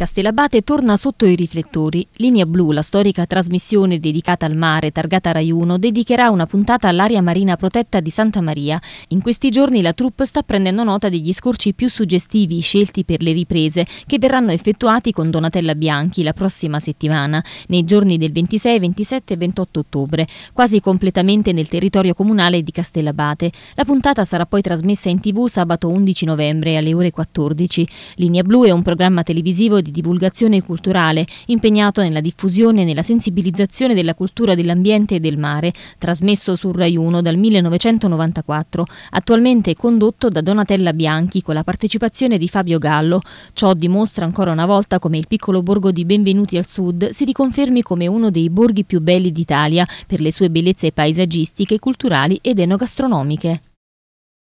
Castellabate torna sotto i riflettori. Linea Blu, la storica trasmissione dedicata al mare, targata Rai 1, dedicherà una puntata all'area marina protetta di Santa Maria. In questi giorni la troupe sta prendendo nota degli scorci più suggestivi scelti per le riprese, che verranno effettuati con Donatella Bianchi la prossima settimana, nei giorni del 26, 27 e 28 ottobre, quasi completamente nel territorio comunale di Castellabate. La puntata sarà poi trasmessa in tv sabato 11 novembre alle ore 14. Linea Blu è un programma televisivo di di divulgazione culturale impegnato nella diffusione e nella sensibilizzazione della cultura dell'ambiente e del mare, trasmesso su Rai 1 dal 1994, attualmente condotto da Donatella Bianchi con la partecipazione di Fabio Gallo. Ciò dimostra ancora una volta come il piccolo borgo di Benvenuti al Sud si riconfermi come uno dei borghi più belli d'Italia per le sue bellezze paesaggistiche, culturali ed enogastronomiche.